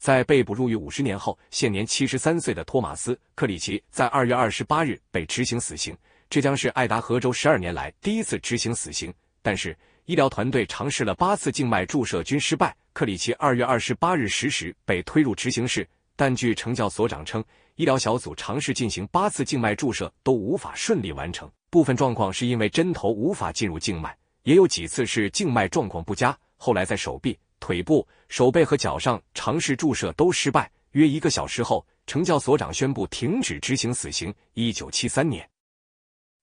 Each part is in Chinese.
在被捕入狱五十年后，现年七十三岁的托马斯·克里奇在二月二十八日被执行死刑，这将是爱达荷州十二年来第一次执行死刑。但是医疗团队尝试了八次静脉注射均失败。克里奇二月二十八日十时被推入执行室，但据惩教所长称，医疗小组尝试进行八次静脉注射都无法顺利完成。部分状况是因为针头无法进入静脉，也有几次是静脉状况不佳。后来在手臂。腿部、手背和脚上尝试注射都失败。约一个小时后，成教所长宣布停止执行死刑。一九七三年，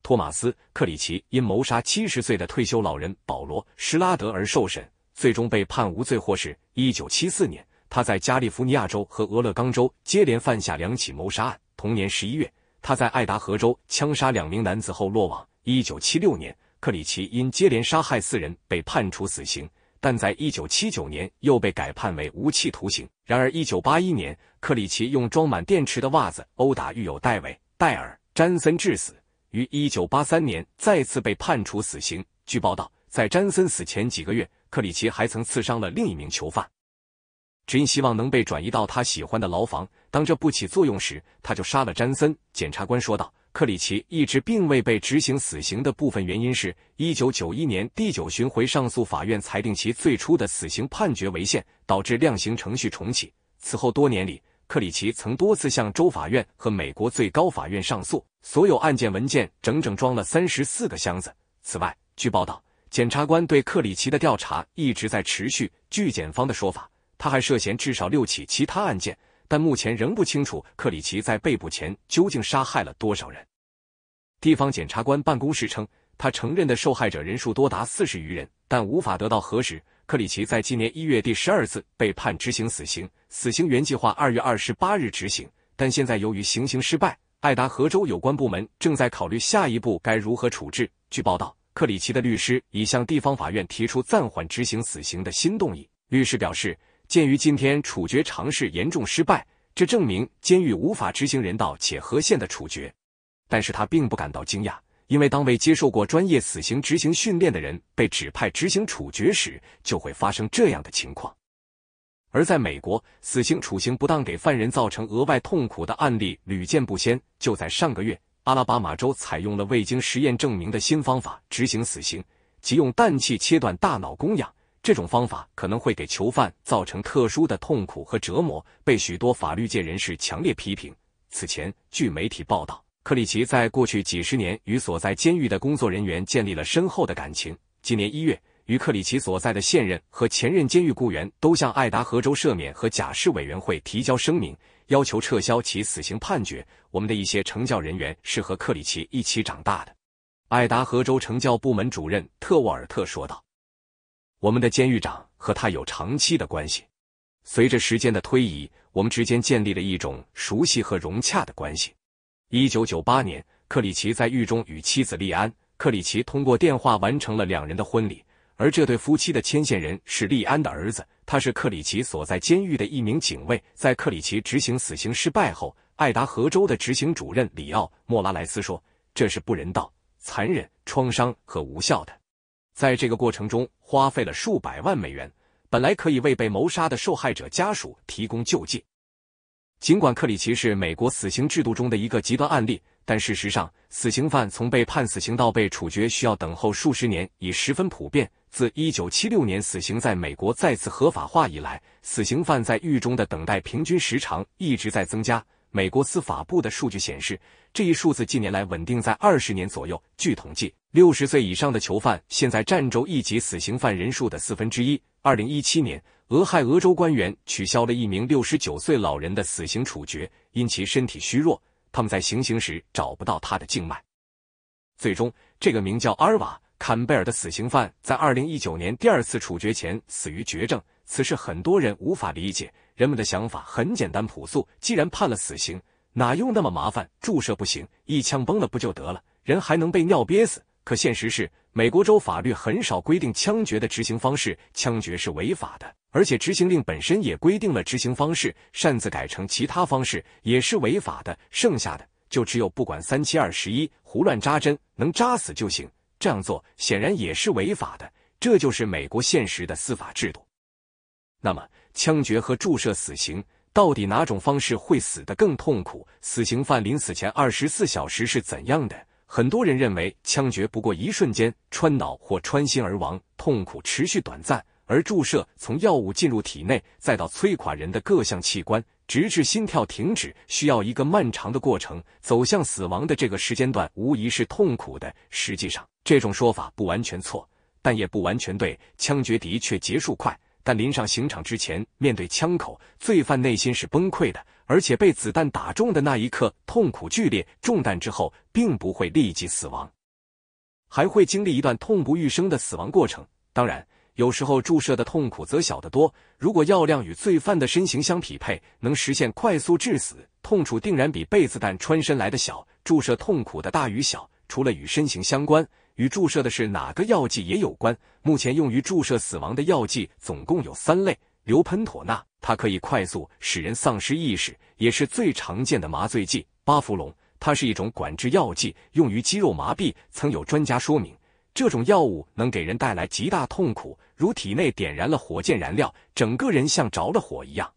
托马斯·克里奇因谋杀七十岁的退休老人保罗·施拉德而受审，最终被判无罪获释。一九七四年，他在加利福尼亚州和俄勒冈州接连犯下两起谋杀案。同年十一月，他在爱达荷州枪杀两名男子后落网。一九七六年，克里奇因接连杀害四人被判处死刑。但在一九七九年又被改判为无期徒刑。然而一九八一年，克里奇用装满电池的袜子殴打狱友戴维、戴尔、詹森致死，于一九八三年再次被判处死刑。据报道，在詹森死前几个月，克里奇还曾刺伤了另一名囚犯，只因希望能被转移到他喜欢的牢房。当这不起作用时，他就杀了詹森。检察官说道。克里奇一直并未被执行死刑的部分原因是一九九一年第九巡回上诉法院裁定其最初的死刑判决为限，导致量刑程序重启。此后多年里，克里奇曾多次向州法院和美国最高法院上诉。所有案件文件整整装了三十四个箱子。此外，据报道，检察官对克里奇的调查一直在持续。据检方的说法，他还涉嫌至少六起其他案件。但目前仍不清楚克里奇在被捕前究竟杀害了多少人。地方检察官办公室称，他承认的受害者人数多达四十余人，但无法得到核实。克里奇在今年一月第十二次被判执行死刑，死刑原计划二月二十八日执行，但现在由于行刑失败，爱达荷州有关部门正在考虑下一步该如何处置。据报道，克里奇的律师已向地方法院提出暂缓执行死刑的新动议。律师表示。鉴于今天处决尝试严重失败，这证明监狱无法执行人道且合宪的处决。但是他并不感到惊讶，因为当未接受过专业死刑执行训练的人被指派执行处决时，就会发生这样的情况。而在美国，死刑处刑不当给犯人造成额外痛苦的案例屡见不鲜。就在上个月，阿拉巴马州采用了未经实验证明的新方法执行死刑，即用氮气切断大脑供氧。这种方法可能会给囚犯造成特殊的痛苦和折磨，被许多法律界人士强烈批评。此前，据媒体报道，克里奇在过去几十年与所在监狱的工作人员建立了深厚的感情。今年一月，与克里奇所在的现任和前任监狱雇员都向爱达荷州赦免和假释委员会提交声明，要求撤销其死刑判决。我们的一些成教人员是和克里奇一起长大的，爱达荷州成教部门主任特沃尔特说道。我们的监狱长和他有长期的关系，随着时间的推移，我们之间建立了一种熟悉和融洽的关系。一九九八年，克里奇在狱中与妻子利安，克里奇通过电话完成了两人的婚礼，而这对夫妻的牵线人是利安的儿子，他是克里奇所在监狱的一名警卫。在克里奇执行死刑失败后，爱达荷州的执行主任里奥·莫拉莱斯说：“这是不人道、残忍、创伤和无效的。”在这个过程中花费了数百万美元，本来可以为被谋杀的受害者家属提供救济。尽管克里奇是美国死刑制度中的一个极端案例，但事实上，死刑犯从被判死刑到被处决需要等候数十年已十分普遍。自一九七六年死刑在美国再次合法化以来，死刑犯在狱中的等待平均时长一直在增加。美国司法部的数据显示，这一数字近年来稳定在二十年左右。据统计。六十岁以上的囚犯现在占州一级死刑犯人数的四分之一。二零一七年，俄亥俄州官员取消了一名六十九岁老人的死刑处决，因其身体虚弱，他们在行刑时找不到他的静脉。最终，这个名叫阿尔瓦·坎贝尔的死刑犯在二零一九年第二次处决前死于绝症。此事很多人无法理解，人们的想法很简单朴素：既然判了死刑，哪用那么麻烦？注射不行，一枪崩了不就得了？人还能被尿憋死？可现实是，美国州法律很少规定枪决的执行方式，枪决是违法的，而且执行令本身也规定了执行方式，擅自改成其他方式也是违法的。剩下的就只有不管三七二十一，胡乱扎针，能扎死就行。这样做显然也是违法的。这就是美国现实的司法制度。那么，枪决和注射死刑到底哪种方式会死得更痛苦？死刑犯临死前二十四小时是怎样的？很多人认为，枪决不过一瞬间，穿脑或穿心而亡，痛苦持续短暂；而注射，从药物进入体内，再到摧垮人的各项器官，直至心跳停止，需要一个漫长的过程。走向死亡的这个时间段，无疑是痛苦的。实际上，这种说法不完全错，但也不完全对。枪决的确结束快，但临上刑场之前，面对枪口，罪犯内心是崩溃的。而且被子弹打中的那一刻痛苦剧烈，中弹之后并不会立即死亡，还会经历一段痛不欲生的死亡过程。当然，有时候注射的痛苦则小得多。如果药量与罪犯的身形相匹配，能实现快速致死，痛楚定然比被子弹穿身来的小。注射痛苦的大与小，除了与身形相关，与注射的是哪个药剂也有关。目前用于注射死亡的药剂总共有三类：硫喷妥钠。它可以快速使人丧失意识，也是最常见的麻醉剂。巴弗龙，它是一种管制药剂，用于肌肉麻痹。曾有专家说明，这种药物能给人带来极大痛苦，如体内点燃了火箭燃料，整个人像着了火一样。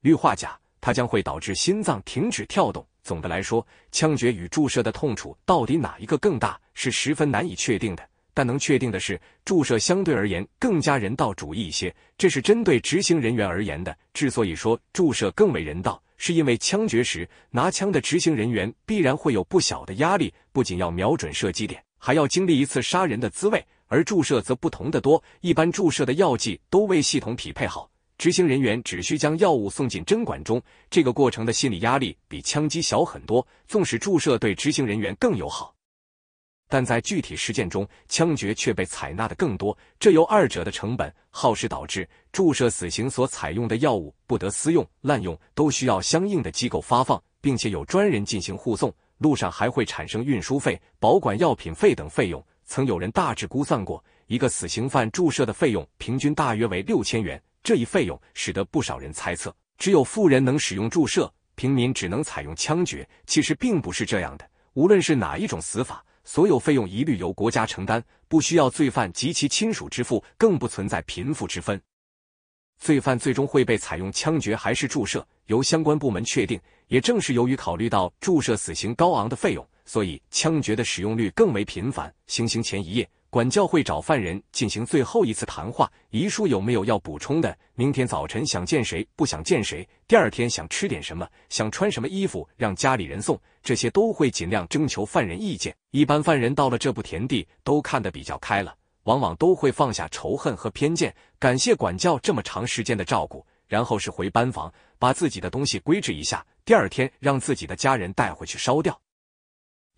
氯化钾，它将会导致心脏停止跳动。总的来说，枪决与注射的痛楚到底哪一个更大，是十分难以确定的。但能确定的是，注射相对而言更加人道主义一些。这是针对执行人员而言的。之所以说注射更为人道，是因为枪决时拿枪的执行人员必然会有不小的压力，不仅要瞄准射击点，还要经历一次杀人的滋味；而注射则不同的多，一般注射的药剂都为系统匹配好，执行人员只需将药物送进针管中，这个过程的心理压力比枪击小很多。纵使注射对执行人员更友好。但在具体实践中，枪决却被采纳的更多。这由二者的成本耗时导致。注射死刑所采用的药物不得私用、滥用，都需要相应的机构发放，并且有专人进行护送，路上还会产生运输费、保管药品费等费用。曾有人大致估算过，一个死刑犯注射的费用平均大约为六千元。这一费用使得不少人猜测，只有富人能使用注射，平民只能采用枪决。其实并不是这样的，无论是哪一种死法。所有费用一律由国家承担，不需要罪犯及其亲属支付，更不存在贫富之分。罪犯最终会被采用枪决还是注射，由相关部门确定。也正是由于考虑到注射死刑高昂的费用，所以枪决的使用率更为频繁。行刑前一夜。管教会找犯人进行最后一次谈话，遗书有没有要补充的？明天早晨想见谁，不想见谁？第二天想吃点什么，想穿什么衣服，让家里人送，这些都会尽量征求犯人意见。一般犯人到了这步田地，都看得比较开了，往往都会放下仇恨和偏见，感谢管教这么长时间的照顾。然后是回班房，把自己的东西归置一下。第二天让自己的家人带回去烧掉，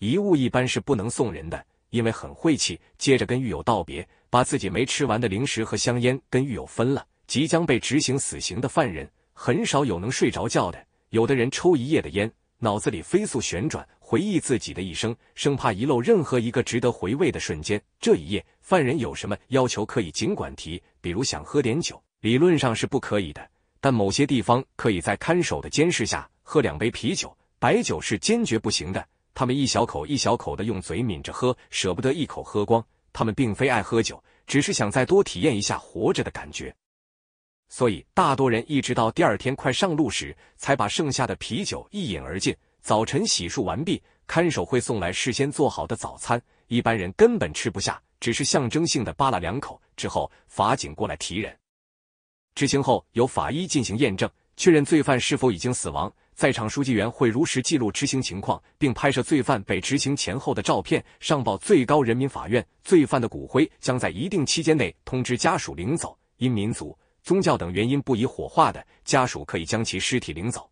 遗物一般是不能送人的。因为很晦气，接着跟狱友道别，把自己没吃完的零食和香烟跟狱友分了。即将被执行死刑的犯人很少有能睡着觉的，有的人抽一夜的烟，脑子里飞速旋转，回忆自己的一生，生怕遗漏任何一个值得回味的瞬间。这一夜，犯人有什么要求可以尽管提，比如想喝点酒，理论上是不可以的，但某些地方可以在看守的监视下喝两杯啤酒，白酒是坚决不行的。他们一小口一小口的用嘴抿着喝，舍不得一口喝光。他们并非爱喝酒，只是想再多体验一下活着的感觉。所以，大多人一直到第二天快上路时，才把剩下的啤酒一饮而尽。早晨洗漱完毕，看守会送来事先做好的早餐，一般人根本吃不下，只是象征性的扒拉两口。之后，法警过来提人，执行后由法医进行验证，确认罪犯是否已经死亡。在场书记员会如实记录执行情况，并拍摄罪犯被执行前后的照片，上报最高人民法院。罪犯的骨灰将在一定期间内通知家属领走，因民族、宗教等原因不宜火化的，家属可以将其尸体领走。